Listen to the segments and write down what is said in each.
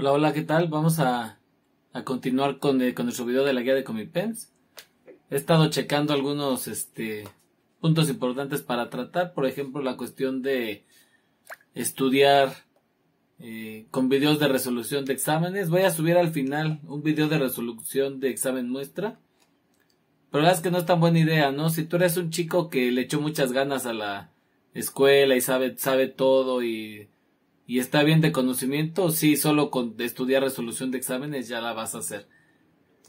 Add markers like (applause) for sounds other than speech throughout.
Hola, hola, ¿qué tal? Vamos a, a continuar con, eh, con nuestro video de la guía de Comipens. He estado checando algunos este, puntos importantes para tratar, por ejemplo, la cuestión de estudiar eh, con videos de resolución de exámenes. Voy a subir al final un video de resolución de examen muestra. Pero la verdad es que no es tan buena idea, ¿no? Si tú eres un chico que le echó muchas ganas a la escuela y sabe, sabe todo y y está bien de conocimiento, sí, solo con estudiar resolución de exámenes ya la vas a hacer.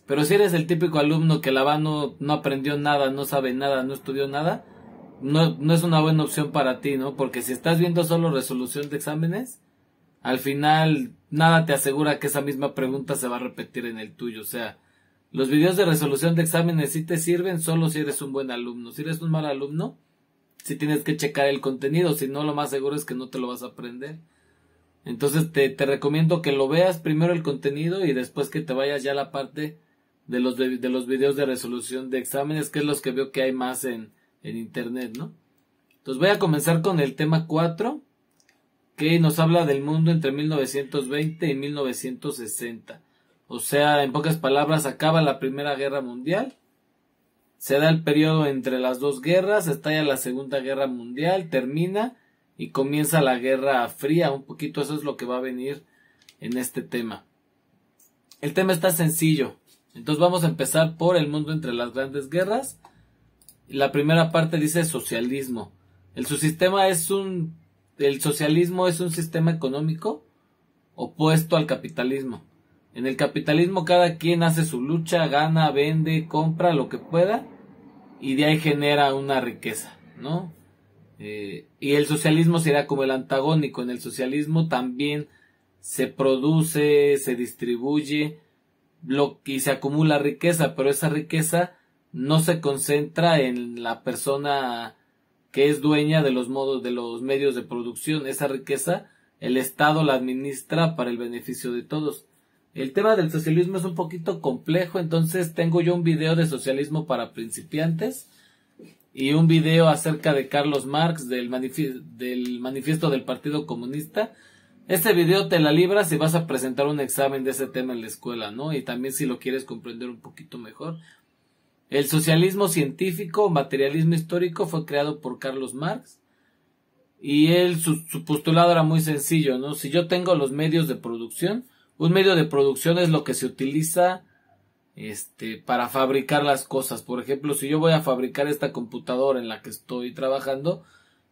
Pero si eres el típico alumno que la va no, aprendió nada, no sabe nada, no estudió nada, no, no es una buena opción para ti, ¿no? Porque si estás viendo solo resolución de exámenes, al final nada te asegura que esa misma pregunta se va a repetir en el tuyo. O sea, los videos de resolución de exámenes sí te sirven solo si eres un buen alumno. Si eres un mal alumno, si tienes que checar el contenido, si no lo más seguro es que no te lo vas a aprender. Entonces te, recomiendo que lo veas primero el contenido y después que te vayas ya a la parte de los, de, los videos de resolución de exámenes, que es los que veo que hay más en, en internet, ¿no? Entonces voy a comenzar con el tema 4, que nos habla del mundo entre 1920 y 1960. O sea, en pocas palabras, acaba la Primera Guerra Mundial. Se da el periodo entre las dos guerras, estalla la Segunda Guerra Mundial, termina y comienza la Guerra Fría. Un poquito eso es lo que va a venir en este tema. El tema está sencillo. Entonces vamos a empezar por el mundo entre las grandes guerras. La primera parte dice socialismo. El subsistema es un el socialismo es un sistema económico opuesto al capitalismo. En el capitalismo cada quien hace su lucha, gana, vende, compra lo que pueda y de ahí genera una riqueza, ¿no? Eh, y el socialismo será como el antagónico. En el socialismo también se produce, se distribuye y se acumula riqueza, pero esa riqueza no se concentra en la persona que es dueña de los modos de los medios de producción. Esa riqueza el Estado la administra para el beneficio de todos. El tema del socialismo es un poquito complejo, entonces tengo yo un video de socialismo para principiantes y un video acerca de Carlos Marx, del, manifiesto del, manifiesto del Partido Comunista. Este video te la libra si vas a presentar un examen de ese tema en la escuela, ¿no? Y también si lo quieres comprender un poquito mejor. El socialismo científico materialismo histórico fue creado por Carlos Marx. Y él, su, su postulado era muy sencillo, ¿no? Si yo tengo los medios de producción, un medio de producción es lo que se utiliza este, para fabricar las cosas. Por ejemplo, si yo voy a fabricar esta computadora en la que estoy trabajando,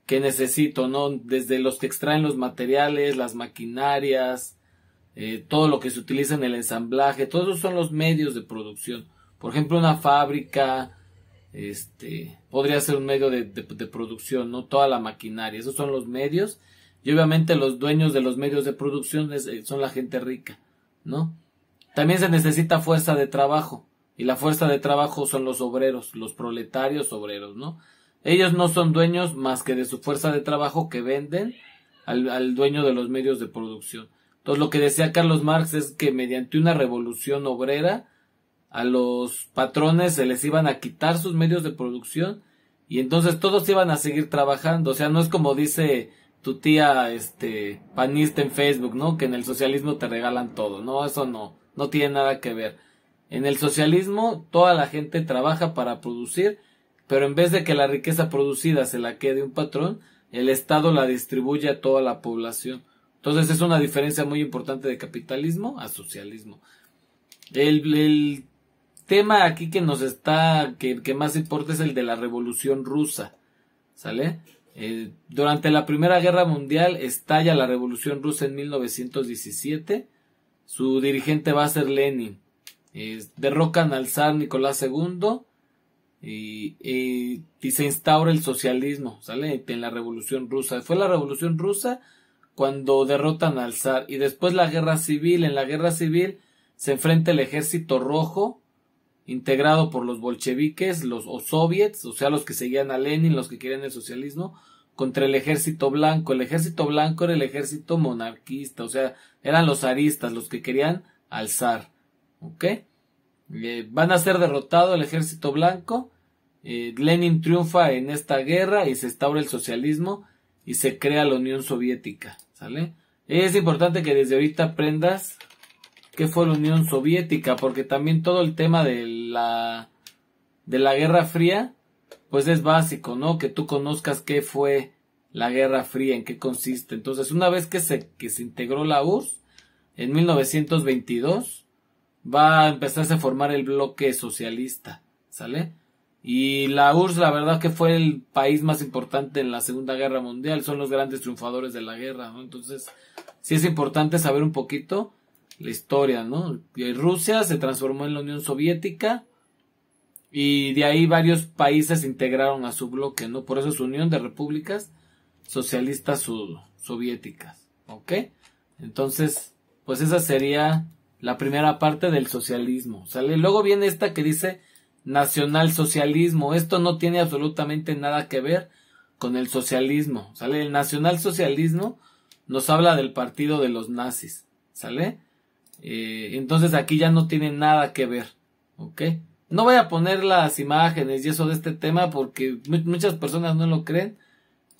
¿qué necesito? ¿No? Desde los que extraen los materiales, las maquinarias, eh, todo lo que se utiliza en el ensamblaje, todos esos son los medios de producción. Por ejemplo, una fábrica, este, podría ser un medio de, producción, no toda la maquinaria, esos son los medios. Y obviamente los dueños de los medios de producción eh, son la gente rica, ¿no? También se necesita fuerza de trabajo, y la fuerza de trabajo son los obreros, los proletarios obreros, ¿no? Ellos no son dueños más que de su fuerza de trabajo que venden al, al dueño de los medios de producción. Entonces lo que decía Carlos Marx es que mediante una revolución obrera a los patrones se les iban a quitar sus medios de producción y entonces todos iban a seguir trabajando. O sea, no es como dice tu tía este panista en Facebook, ¿no? Que en el socialismo te regalan todo. No, eso no no tiene nada que ver. En el socialismo toda la gente trabaja para producir, pero en vez de que la riqueza producida se la quede un patrón, el Estado la distribuye a toda la población. Entonces es una diferencia muy importante de capitalismo a socialismo. El, tema aquí que nos está, que, más importa es el de la revolución rusa. ¿Sale? Eh, durante la Primera Guerra Mundial estalla la revolución rusa en 1917 su dirigente va a ser Lenin. derrocan al zar Nicolás II y, se instaura el socialismo, ¿sale? En la Revolución Rusa. Fue la Revolución Rusa cuando derrotan al zar y después la guerra civil. En la guerra civil se enfrenta el ejército rojo integrado por los bolcheviques, los o soviets, o sea, los que seguían a Lenin, los que querían el socialismo, contra el ejército blanco. El ejército blanco era el ejército monarquista, o sea, eran los aristas los que querían alzar. ¿Ok? Eh, van a ser derrotado el ejército blanco. Eh, Lenin triunfa en esta guerra y se establece el socialismo y se crea la Unión Soviética. ¿Sale? Es importante que desde ahorita aprendas qué fue la Unión Soviética, porque también todo el tema de la, de la Guerra Fría pues es básico, ¿no? Que tú conozcas qué fue la Guerra Fría, en qué consiste. Entonces, una vez que se, que se integró la URSS, en 1922, va a empezarse a formar el bloque socialista, ¿sale? Y la URSS, la verdad que fue el país más importante en la Segunda Guerra Mundial, son los grandes triunfadores de la guerra, ¿no? Entonces, sí es importante saber un poquito la historia, ¿no? Rusia se transformó en la Unión Soviética, y de ahí varios países integraron a su bloque, ¿no? Por eso es Unión de Repúblicas Socialistas Soviéticas, ¿ok? Entonces, pues esa sería la primera parte del socialismo, ¿sale? Luego viene esta que dice nacionalsocialismo. Esto no tiene absolutamente nada que ver con el socialismo, ¿sale? El nacionalsocialismo nos habla del partido de los nazis, ¿sale? Eh, entonces aquí ya no tiene nada que ver, ¿ok? No voy a poner las imágenes y eso de este tema porque muchas personas no lo creen,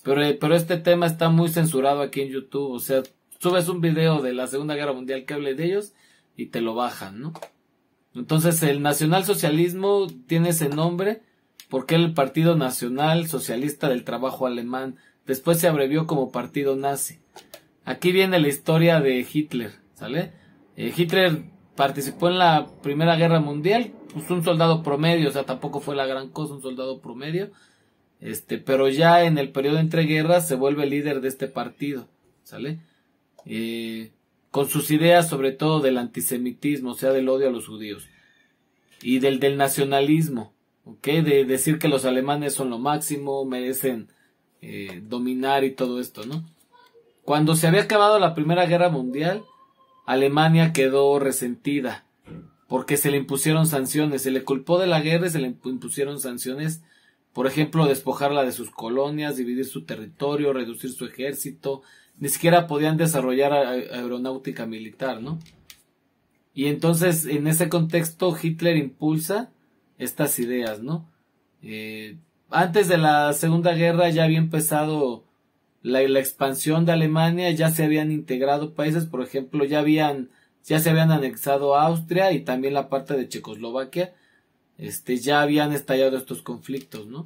pero, pero este tema está muy censurado aquí en YouTube. O sea, subes un video de la Segunda Guerra Mundial que hable de ellos y te lo bajan, ¿no? Entonces el nacionalsocialismo tiene ese nombre porque el Partido Nacional Socialista del Trabajo Alemán. Después se abrevió como Partido Nazi. Aquí viene la historia de Hitler, ¿sale? Eh, Hitler participó en la Primera Guerra Mundial pues, un soldado promedio, o sea, tampoco fue la gran cosa, un soldado promedio. Este, pero ya en el periodo entre guerras se vuelve líder de este partido, ¿sale? Eh, con sus ideas sobre todo del antisemitismo, o sea, del odio a los judíos y del, del nacionalismo, ¿ok? De decir que los alemanes son lo máximo, merecen eh, dominar y todo esto, ¿no? Cuando se había acabado la Primera Guerra Mundial, Alemania quedó resentida porque se le impusieron sanciones, se le culpó de la guerra y se le impusieron sanciones, por ejemplo, despojarla de sus colonias, dividir su territorio, reducir su ejército, ni siquiera podían desarrollar aeronáutica militar, ¿no? Y entonces, en ese contexto, Hitler impulsa estas ideas, ¿no? Eh, antes de la Segunda Guerra ya había empezado la expansión de Alemania, ya se habían integrado países, por ejemplo, ya habían ya se habían anexado a Austria y también la parte de Checoslovaquia, este, ya habían estallado estos conflictos, ¿no?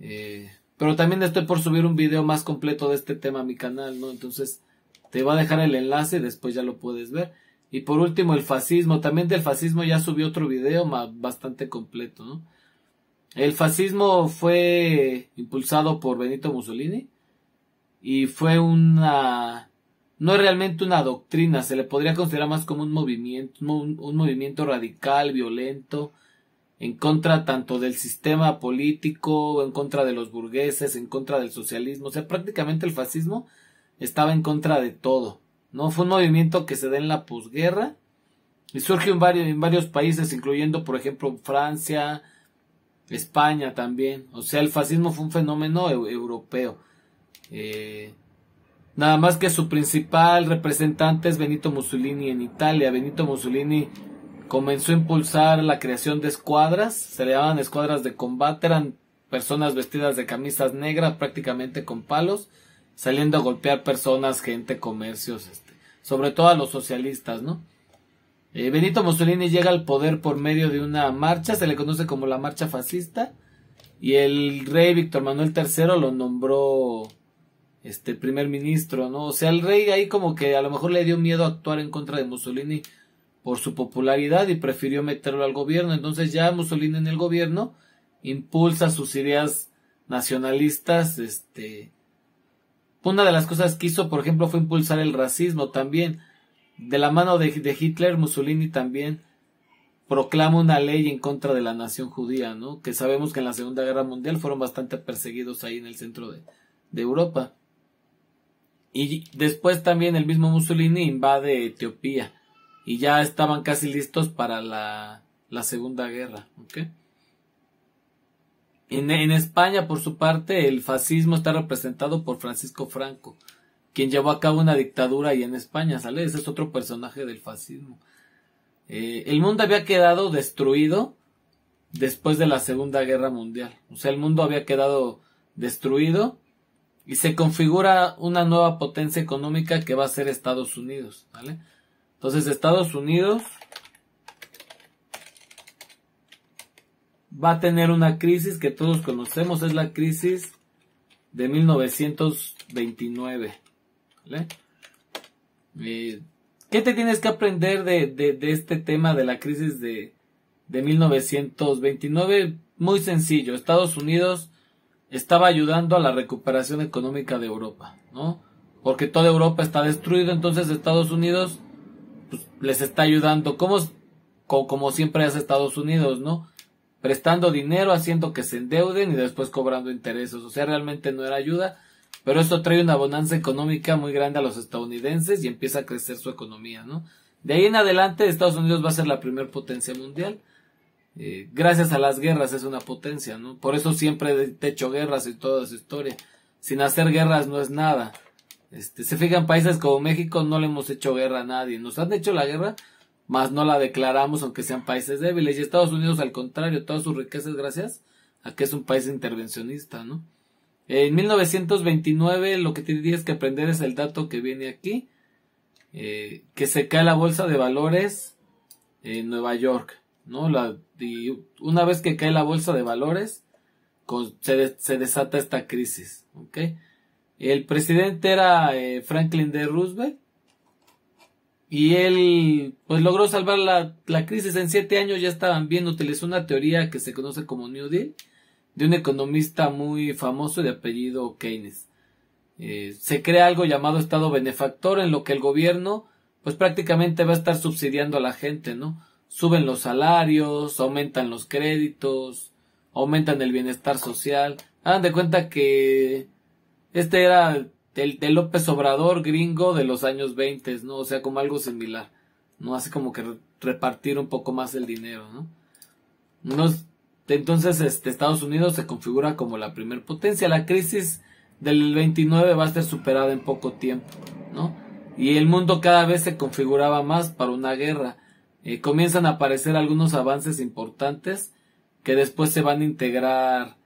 Eh, pero también estoy por subir un video más completo de este tema a mi canal, ¿no? Entonces te va a dejar el enlace, después ya lo puedes ver. Y por último, el fascismo. También del fascismo ya subí otro video bastante completo, ¿no? El fascismo fue impulsado por Benito Mussolini y fue una no es realmente una doctrina, se le podría considerar más como un movimiento, un, movimiento radical, violento, en contra tanto del sistema político, en contra de los burgueses, en contra del socialismo, o sea, prácticamente el fascismo estaba en contra de todo, ¿no? Fue un movimiento que se da en la posguerra y surge en varios, en varios países, incluyendo, por ejemplo, Francia, España también, o sea, el fascismo fue un fenómeno europeo. Eh, Nada más que su principal representante es Benito Mussolini en Italia. Benito Mussolini comenzó a impulsar la creación de escuadras, se le llamaban escuadras de combate, eran personas vestidas de camisas negras prácticamente con palos, saliendo a golpear personas, gente, comercios, este, sobre todo a los socialistas, ¿no? Eh, Benito Mussolini llega al poder por medio de una marcha, se le conoce como la marcha fascista, y el rey Víctor Manuel III lo nombró este primer ministro, ¿no? O sea, el rey ahí como que a lo mejor le dio miedo actuar en contra de Mussolini por su popularidad y prefirió meterlo al gobierno. Entonces ya Mussolini en el gobierno impulsa sus ideas nacionalistas, este una de las cosas que hizo, por ejemplo, fue impulsar el racismo también. De la mano de, de Hitler, Mussolini también proclama una ley en contra de la nación judía, ¿no? Que sabemos que en la Segunda Guerra Mundial fueron bastante perseguidos ahí en el centro de, de Europa. Y después también el mismo Mussolini invade Etiopía y ya estaban casi listos para la, Segunda Guerra. En, España, por su parte, el fascismo está representado por Francisco Franco, quien llevó a cabo una dictadura y en España, ¿sale? Ese es otro personaje del fascismo. Eh, el mundo había quedado destruido después de la Segunda Guerra Mundial. O sea, el mundo había quedado destruido y se configura una nueva potencia económica que va a ser Estados Unidos, ¿vale? Entonces Estados Unidos va a tener una crisis que todos conocemos, es la crisis de 1929, ¿vale? Eh, ¿Qué te tienes que aprender de, este tema de la crisis de, de 1929? Muy sencillo, Estados Unidos estaba ayudando a la recuperación económica de Europa, ¿no? Porque toda Europa está destruida, entonces Estados Unidos pues, les está ayudando, como, como siempre hace Estados Unidos, ¿no? Prestando dinero, haciendo que se endeuden y después cobrando intereses. O sea, realmente no era ayuda, pero esto trae una bonanza económica muy grande a los estadounidenses y empieza a crecer su economía, ¿no? De ahí en adelante Estados Unidos va a ser la primer potencia mundial eh, gracias a las guerras es una potencia, ¿no? Por eso siempre te hecho guerras y toda su historia. Sin hacer guerras no es nada. Este, se fijan, países como México no le hemos hecho guerra a nadie. Nos han hecho la guerra, mas no la declaramos aunque sean países débiles. Y Estados Unidos al contrario, todas sus riquezas gracias a que es un país intervencionista, ¿no? En 1929 lo que tienes que aprender es el dato que viene aquí, eh, que se cae la bolsa de valores en Nueva York. ¿no? La, y una vez que cae la bolsa de valores, se, se, desata esta crisis, El presidente era eh, Franklin D. Roosevelt y él pues logró salvar la, la crisis. En siete años ya estaban viendo, utilizó una teoría que se conoce como New Deal de un economista muy famoso de apellido Keynes. Eh, se crea algo llamado Estado benefactor en lo que el gobierno pues prácticamente va a estar subsidiando a la gente, ¿no? suben los salarios, aumentan los créditos, aumentan el bienestar social. Hagan de cuenta que este era el de López Obrador gringo de los años 20, ¿no? O sea, como algo similar, ¿no? hace como que repartir un poco más el dinero, ¿no? entonces, este, Estados Unidos se configura como la primer potencia. La crisis del 29 va a ser superada en poco tiempo, ¿no? Y el mundo cada vez se configuraba más para una guerra. Eh, comienzan a aparecer algunos avances importantes que después se van a integrar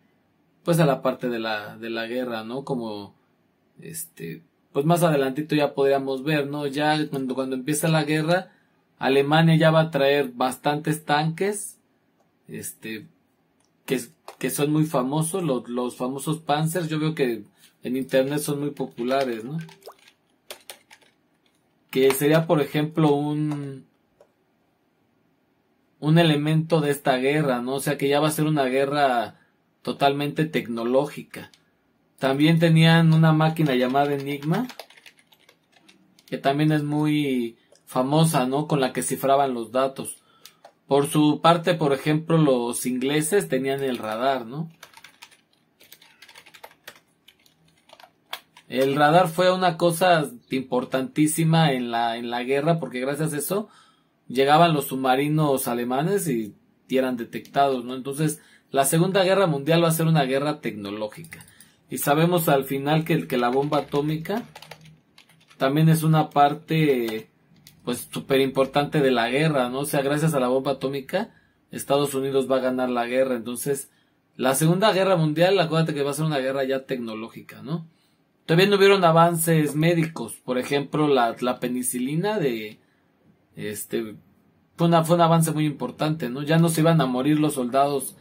pues a la parte de la, de la guerra, ¿no? Como este, pues más adelantito ya podríamos ver, ¿no? Ya cuando, cuando empieza la guerra, Alemania ya va a traer bastantes tanques, este, que, que son muy famosos, los, los famosos Panzers, yo veo que en internet son muy populares, ¿no? Que sería, por ejemplo, un, un elemento de esta guerra, ¿no? O sea que ya va a ser una guerra totalmente tecnológica. También tenían una máquina llamada Enigma, que también es muy famosa, ¿no? Con la que cifraban los datos. Por su parte, por ejemplo, los ingleses tenían el radar, ¿no? El radar fue una cosa importantísima en la, en la guerra, porque gracias a eso llegaban los submarinos alemanes y eran detectados, ¿no? Entonces, la Segunda Guerra Mundial va a ser una guerra tecnológica. Y sabemos al final que, que la bomba atómica también es una parte, pues, súper importante de la guerra, ¿no? O sea, gracias a la bomba atómica, Estados Unidos va a ganar la guerra. Entonces, la Segunda Guerra Mundial, acuérdate que va a ser una guerra ya tecnológica, ¿no? Todavía no hubieron avances médicos, por ejemplo, la penicilina de, este, fue, un avance muy importante, ¿no? Ya no se iban a morir los soldados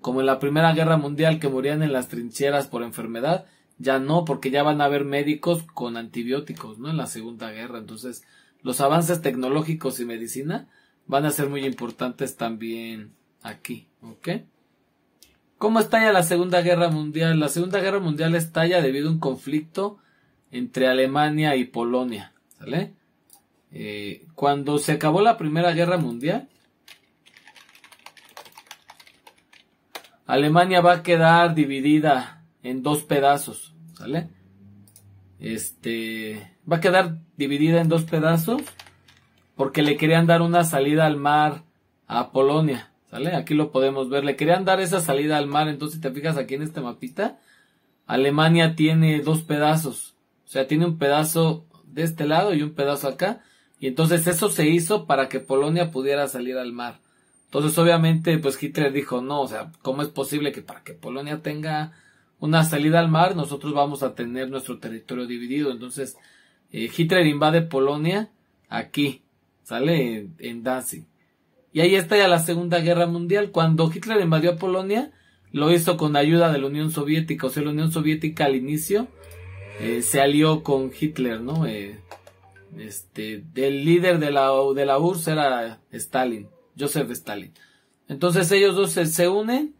como en la Primera Guerra Mundial que morían en las trincheras por enfermedad, ya no, porque ya van a haber médicos con antibióticos, ¿no? En la Segunda Guerra. Entonces, los avances tecnológicos y medicina van a ser muy importantes también aquí, ¿ok? ¿Cómo estalla la Segunda Guerra Mundial? La Segunda Guerra Mundial estalla debido a un conflicto entre Alemania y Polonia, ¿sale? Eh, cuando se acabó la Primera Guerra Mundial, Alemania va a quedar dividida en dos pedazos, ¿sale? Este, va a quedar dividida en dos pedazos porque le querían dar una salida al mar a Polonia, ¿sale? Aquí lo podemos ver, le querían dar esa salida al mar, entonces si te fijas aquí en este mapita, Alemania tiene dos pedazos, o sea, tiene un pedazo de este lado y un pedazo acá, y entonces eso se hizo para que Polonia pudiera salir al mar. Entonces obviamente pues Hitler dijo, no, o sea, ¿cómo es posible que para que Polonia tenga una salida al mar nosotros vamos a tener nuestro territorio dividido? Entonces eh, Hitler invade Polonia aquí, sale en, Danzig. Y ahí está ya la Segunda Guerra Mundial. Cuando Hitler invadió Polonia, lo hizo con ayuda de la Unión Soviética. O sea, la Unión Soviética al inicio eh, se alió con Hitler, ¿no? Eh, este, del líder de la, de la URSS era Stalin, Joseph Stalin. Entonces ellos dos se, unen,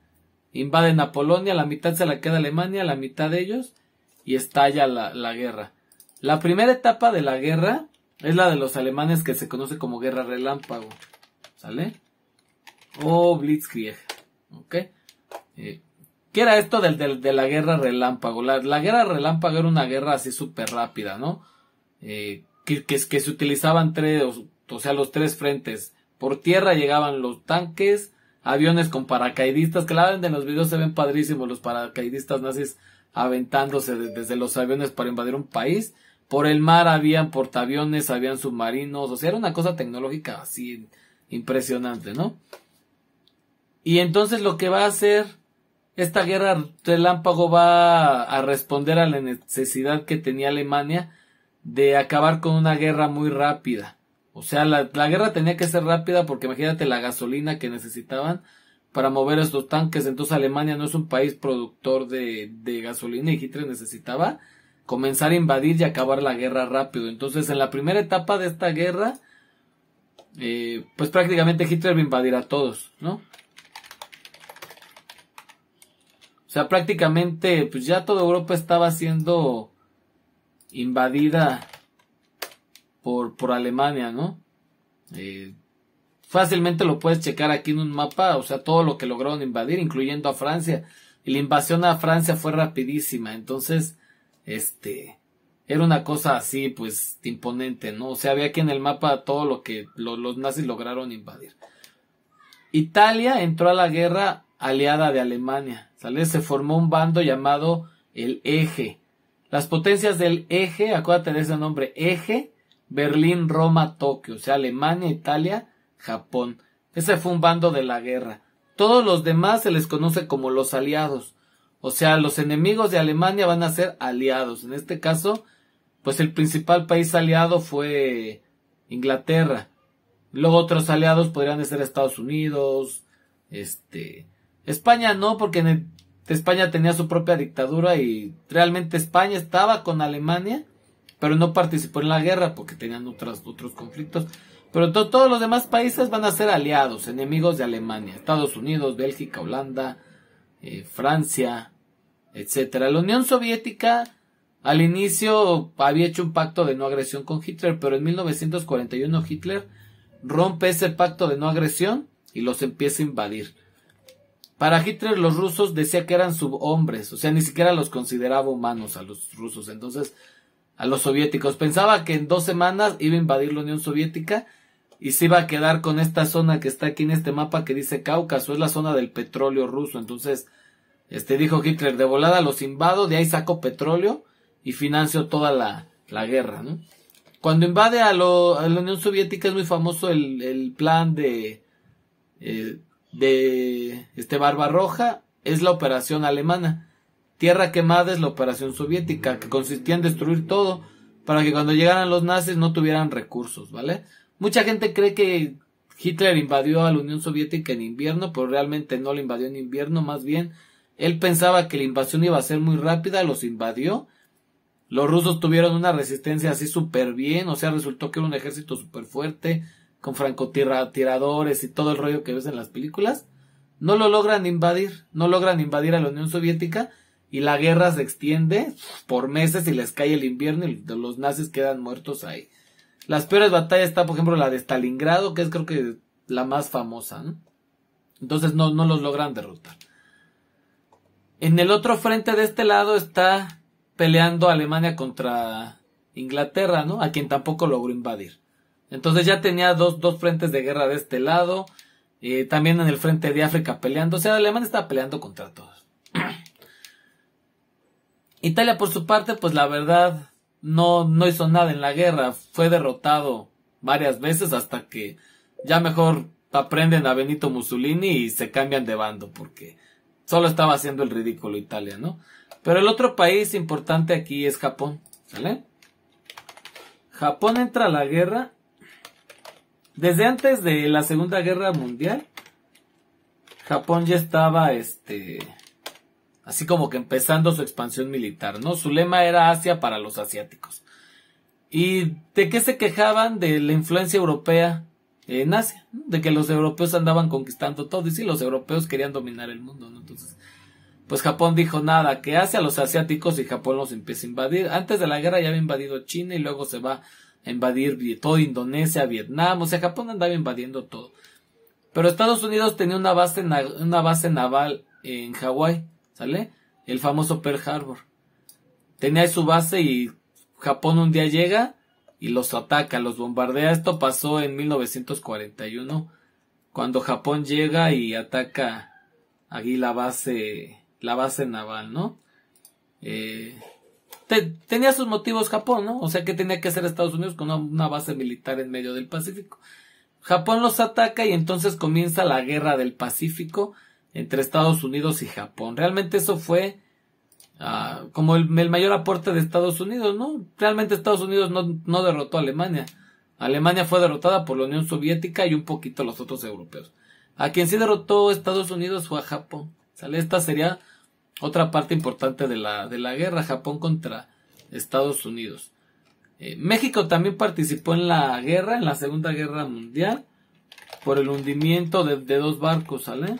invaden a Polonia, la mitad se la queda Alemania, la mitad de ellos, y estalla la, guerra. La primera etapa de la guerra es la de los alemanes que se conoce como guerra relámpago. ¿Sale? O Blitzkrieg. ¿Ok? Eh, ¿Qué era esto de la guerra relámpago? La, guerra relámpago era una guerra así súper rápida, ¿no? Eh, que, se utilizaban tres, o sea, los tres frentes. Por tierra llegaban los tanques, aviones con paracaidistas, que la en los videos se ven padrísimos los paracaidistas nazis aventándose desde los aviones para invadir un país. Por el mar habían portaaviones, habían submarinos, o sea, era una cosa tecnológica así impresionante, ¿no? Y entonces lo que va a hacer esta guerra relámpago va a responder a la necesidad que tenía Alemania de acabar con una guerra muy rápida. O sea, la, la, guerra tenía que ser rápida porque imagínate la gasolina que necesitaban para mover estos tanques. Entonces Alemania no es un país productor de, de gasolina y Hitler necesitaba comenzar a invadir y acabar la guerra rápido. Entonces en la primera etapa de esta guerra, eh, pues prácticamente Hitler va a invadir a todos, ¿no? O sea, prácticamente, pues ya toda Europa estaba haciendo invadida por, por Alemania, ¿no? Eh, fácilmente lo puedes checar aquí en un mapa, o sea, todo lo que lograron invadir, incluyendo a Francia. Y la invasión a Francia fue rapidísima, entonces, este, era una cosa así, pues, imponente, ¿no? O sea, había aquí en el mapa todo lo que los nazis lograron invadir. Italia entró a la guerra aliada de Alemania, ¿sale? Se formó un bando llamado el Eje, las potencias del eje, acuérdate de ese nombre, eje, Berlín, Roma, Tokio, o sea, Alemania, Italia, Japón. Ese fue un bando de la guerra. Todos los demás se les conoce como los aliados. O sea, los enemigos de Alemania van a ser aliados. En este caso, pues el principal país aliado fue Inglaterra. Luego otros aliados podrían ser Estados Unidos, este, España no, porque en el España tenía su propia dictadura y realmente España estaba con Alemania, pero no participó en la guerra porque tenían otras, otros conflictos. Pero todos los demás países van a ser aliados, enemigos de Alemania, Estados Unidos, Bélgica, Holanda, eh, Francia, etcétera. La Unión Soviética al inicio había hecho un pacto de no agresión con Hitler, pero en 1941 Hitler rompe ese pacto de no agresión y los empieza a invadir. Para Hitler los rusos decía que eran subhombres, o sea, ni siquiera los consideraba humanos a los rusos, entonces a los soviéticos. Pensaba que en dos semanas iba a invadir la Unión Soviética y se iba a quedar con esta zona que está aquí en este mapa que dice Cáucaso, es la zona del petróleo ruso. Entonces, este dijo Hitler, de volada los invado, de ahí saco petróleo y financio toda la, guerra. ¿no? Cuando invade a, la Unión Soviética es muy famoso el, plan de... Eh, de este Barba Roja es la operación alemana. Tierra Quemada es la operación soviética, que consistía en destruir todo para que cuando llegaran los nazis no tuvieran recursos, ¿vale? Mucha gente cree que Hitler invadió a la Unión Soviética en invierno, pero realmente no la invadió en invierno, más bien él pensaba que la invasión iba a ser muy rápida, los invadió. Los rusos tuvieron una resistencia así súper bien, o sea, resultó que era un ejército súper fuerte, con francotiradores y todo el rollo que ves en las películas, no lo logran invadir, no logran invadir a la Unión Soviética y la guerra se extiende por meses y les cae el invierno y los nazis quedan muertos ahí. Las peores batallas está, por ejemplo, la de Stalingrado, que es creo que la más famosa. ¿no? Entonces no, no los logran derrotar. En el otro frente de este lado está peleando Alemania contra Inglaterra, ¿no? A quien tampoco logró invadir. Entonces ya tenía dos, dos frentes de guerra de este lado. Y también en el frente de África peleando. O sea, Alemania estaba peleando contra todos. (clears throat) Italia, por su parte, pues la verdad, no, no hizo nada en la guerra. Fue derrotado varias veces hasta que ya mejor aprenden a Benito Mussolini y se cambian de bando porque solo estaba haciendo el ridículo Italia, ¿no? Pero el otro país importante aquí es Japón, ¿sale? Japón entra a la guerra desde antes de la Segunda Guerra Mundial, Japón ya estaba, este, así como que empezando su expansión militar, ¿no? Su lema era Asia para los asiáticos. ¿Y de qué se quejaban? De la influencia europea en Asia, de que los europeos andaban conquistando todo y sí, los europeos querían dominar el mundo, ¿no? Entonces, pues Japón dijo nada, que Asia los asiáticos y Japón los empieza a invadir. Antes de la guerra ya había invadido China y luego se va a invadir todo Indonesia, Vietnam, o sea, Japón andaba invadiendo todo. Pero Estados Unidos tenía una base, una base naval en Hawái, ¿sale? El famoso Pearl Harbor. Tenía su base y Japón un día llega y los ataca, los bombardea. Esto pasó en 1941, cuando Japón llega y ataca aquí la base, la base naval, ¿no? Eh, tenía sus motivos Japón, ¿no? O sea, que tenía que hacer Estados Unidos con una, base militar en medio del Pacífico? Japón los ataca y entonces comienza la guerra del Pacífico entre Estados Unidos y Japón. Realmente eso fue ah, como el, mayor aporte de Estados Unidos, ¿no? Realmente Estados Unidos no, no derrotó a Alemania. Alemania fue derrotada por la Unión Soviética y un poquito los otros europeos. A quien sí derrotó Estados Unidos fue a Japón. ¿Sale? Esta sería otra parte importante de la, de la guerra, Japón contra Estados Unidos. Eh, México también participó en la guerra, en la Segunda Guerra Mundial, por el hundimiento de, de dos barcos, ¿sale?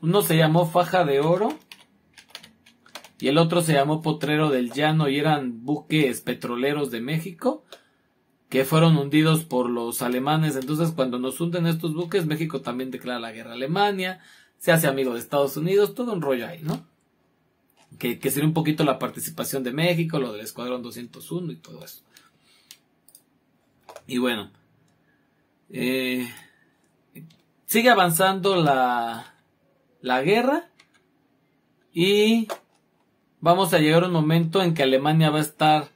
Uno se llamó Faja de Oro y el otro se llamó Potrero del Llano y eran buques petroleros de México que fueron hundidos por los alemanes. Entonces, cuando nos hunden estos buques, México también declara la guerra a Alemania, se hace amigo de Estados Unidos, todo un rollo ahí, ¿no? que, sería un poquito la participación de México, lo del Escuadrón 201 y todo eso. Y bueno, eh, sigue avanzando la, guerra y vamos a llegar a un momento en que Alemania va a estar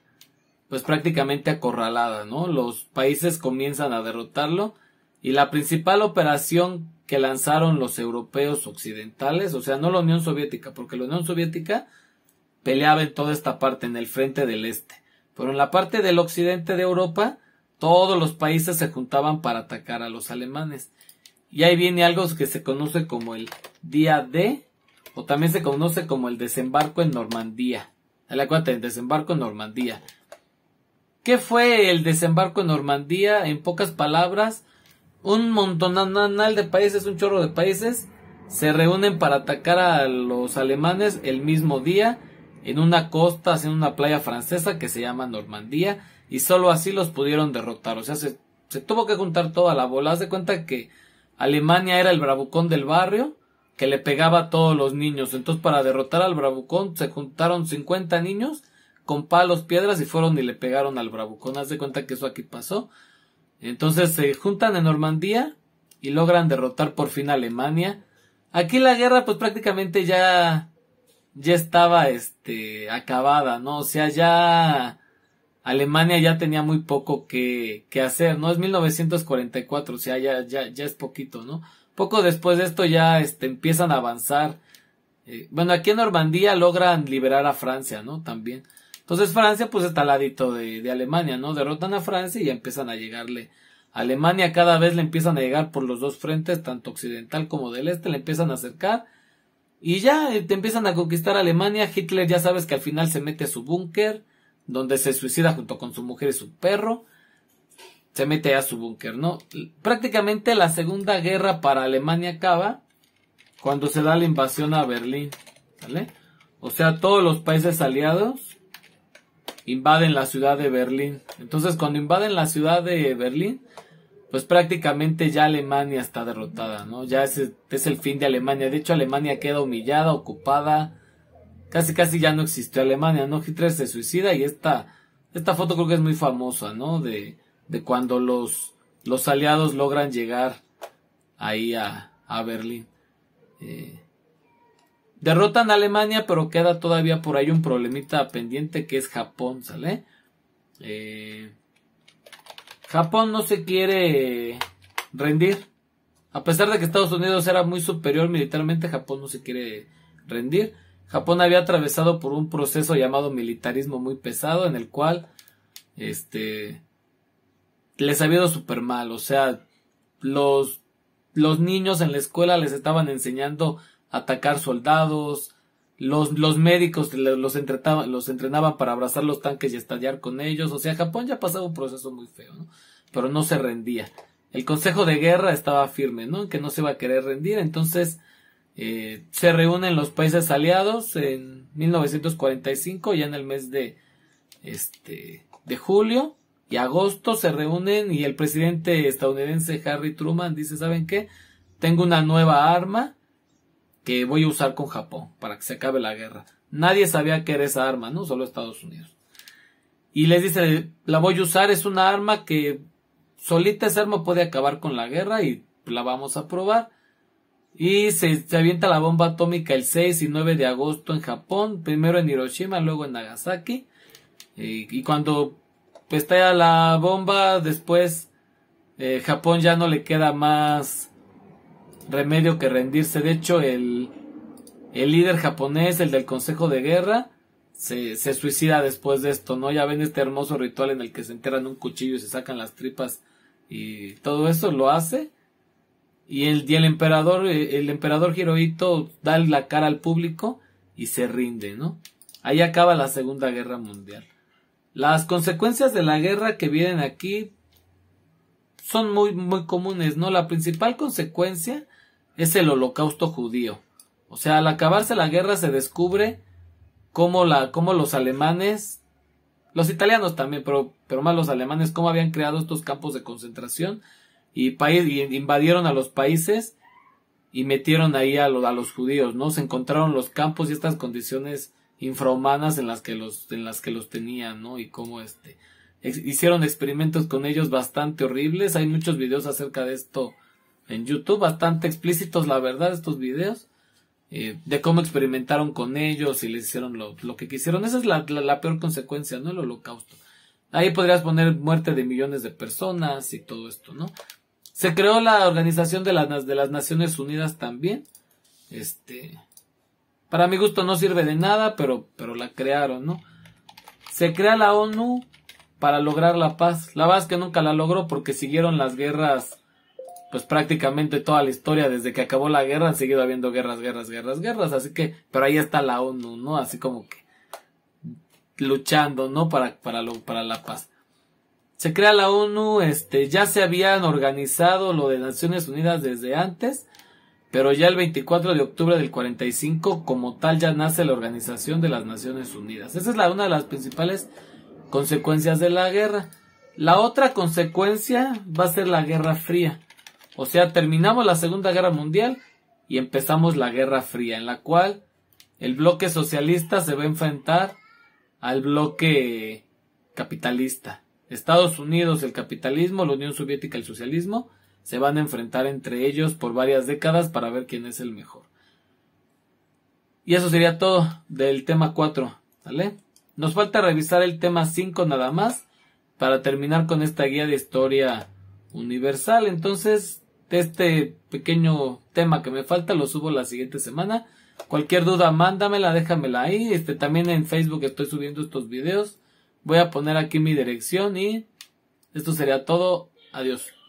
pues prácticamente acorralada, ¿no? Los países comienzan a derrotarlo y la principal operación que lanzaron los europeos occidentales, o sea, no la Unión Soviética, porque la Unión Soviética peleaba en toda esta parte, en el frente del este. Pero en la parte del occidente de Europa, todos los países se juntaban para atacar a los alemanes. Y ahí viene algo que se conoce como el Día D, o también se conoce como el desembarco en Normandía. La cuenta, el desembarco en Normandía. ¿Qué fue el desembarco en Normandía? En pocas palabras, un montón de países, un chorro de países, se reúnen para atacar a los alemanes el mismo día en una costa, en una playa francesa que se llama Normandía, y solo así los pudieron derrotar. O sea, se, se tuvo que juntar toda la bola. Haz de cuenta que Alemania era el bravucón del barrio que le pegaba a todos los niños. Entonces, para derrotar al bravucón, se juntaron 50 niños con palos, piedras y fueron y le pegaron al bravucón. Haz de cuenta que eso aquí pasó. Entonces se juntan en Normandía y logran derrotar por fin a Alemania. Aquí la guerra pues prácticamente ya ya estaba este acabada, ¿no? O sea, ya Alemania ya tenía muy poco que, que hacer, ¿no? Es 1944, o sea, ya, ya, ya es poquito, ¿no? Poco después de esto ya este, empiezan a avanzar. Eh, bueno, aquí en Normandía logran liberar a Francia, ¿no? También. Entonces Francia pues está al ladito de, Alemania, ¿no? Derrotan a Francia y ya empiezan a llegarle. Alemania cada vez le empiezan a llegar por los dos frentes, tanto occidental como del este, le empiezan a acercar. Y ya eh, te empiezan a conquistar Alemania. Hitler ya sabes que al final se mete a su búnker, donde se suicida junto con su mujer y su perro. Se mete a su búnker, ¿no? Prácticamente la segunda guerra para Alemania acaba cuando se da la invasión a Berlín, ¿vale? O sea, todos los países aliados invaden la ciudad de Berlín. Entonces, cuando invaden la ciudad de Berlín, pues prácticamente ya Alemania está derrotada, ¿no? Ya es, es el fin de Alemania. De hecho, Alemania queda humillada, ocupada. Casi, casi ya no existió Alemania, ¿no? Hitler se suicida y esta, esta foto creo que es muy famosa, ¿no? De, de cuando los, los aliados logran llegar ahí a, a Berlín. Eh, Derrotan a Alemania, pero queda todavía por ahí un problemita pendiente que es Japón, ¿sale? Eh, Japón no se quiere rendir. A pesar de que Estados Unidos era muy superior militarmente, Japón no se quiere rendir. Japón había atravesado por un proceso llamado militarismo muy pesado, en el cual este les había ido súper mal. O sea, los, los niños en la escuela les estaban enseñando atacar soldados, los, los médicos los, los entrenaban para abrazar los tanques y estallar con ellos, o sea, Japón ya pasaba un proceso muy feo, Pero no se rendía. El Consejo de Guerra estaba firme, ¿no? Que no se va a querer rendir, entonces eh, se reúnen los países aliados en 1945, ya en el mes de, este, de julio y agosto se reúnen y el presidente estadounidense Harry Truman dice, ¿saben qué? Tengo una nueva arma que voy a usar con Japón para que se acabe la guerra. Nadie sabía que era esa arma, ¿no? Solo Estados Unidos. Y les dice, la voy a usar, es una arma que solita esa arma puede acabar con la guerra y la vamos a probar. Y se, avienta la bomba atómica el 6 y 9 de agosto en Japón, primero en Hiroshima, luego en Nagasaki. Y, cuando estalla la bomba, después eh, Japón ya no le queda más remedio que rendirse. De hecho, el, el líder japonés, el del Consejo de Guerra, se, se, suicida después de esto, ¿no? Ya ven este hermoso ritual en el que se enteran un cuchillo y se sacan las tripas y todo eso lo hace. Y el, y el emperador, eh, el emperador Hirohito da la cara al público y se rinde, ¿no? Ahí acaba la Segunda Guerra Mundial. Las consecuencias de la guerra que vienen aquí son muy, muy comunes, ¿no? La principal consecuencia es el holocausto judío. O sea, al acabarse la guerra se descubre cómo, la, cómo los alemanes, los italianos también, pero, pero más los alemanes, cómo habían creado estos campos de concentración y, país, invadieron a los países y metieron ahí a, los a los judíos, ¿no? Se encontraron los campos y estas condiciones infrahumanas en las que los, en las que los tenían, ¿no? Y cómo este, hicieron experimentos con ellos bastante horribles. Hay muchos videos acerca de esto en YouTube, bastante explícitos, la verdad, estos videos, eh, de cómo experimentaron con ellos y les hicieron lo, que quisieron. Esa es la, la, peor consecuencia, ¿no? El holocausto. Ahí podrías poner muerte de millones de personas y todo esto, ¿no? Se creó la Organización de las, de las Naciones Unidas también. Este. Para mi gusto no sirve de nada, pero, pero la crearon, ¿no? Se crea la ONU para lograr la paz. La paz que nunca la logró porque siguieron las guerras pues prácticamente toda la historia desde que acabó la guerra han seguido habiendo guerras, guerras, guerras, guerras, así que, pero ahí está la ONU, ¿no? Así como que luchando, ¿no? Para, para, lo, para la paz. Se crea la ONU, este, ya se habían organizado lo de Naciones Unidas desde antes, pero ya el 24 de octubre del 45 como tal ya nace la Organización de las Naciones Unidas. Esa es la, una de las principales consecuencias de la guerra. La otra consecuencia va a ser la Guerra Fría. O sea, terminamos la Segunda Guerra Mundial y empezamos la Guerra Fría, en la cual el bloque socialista se va a enfrentar al bloque capitalista. Estados Unidos, el capitalismo, la Unión Soviética, el socialismo, se van a enfrentar entre ellos por varias décadas para ver quién es el mejor. Y eso sería todo del tema 4, ¿vale? Nos falta revisar el tema 5 nada más para terminar con esta guía de historia universal. Entonces, este pequeño tema que me falta, lo subo la siguiente semana. Cualquier duda, mándamela, déjamela ahí. Este, también en Facebook estoy subiendo estos videos. Voy a poner aquí mi dirección y esto sería todo. Adiós.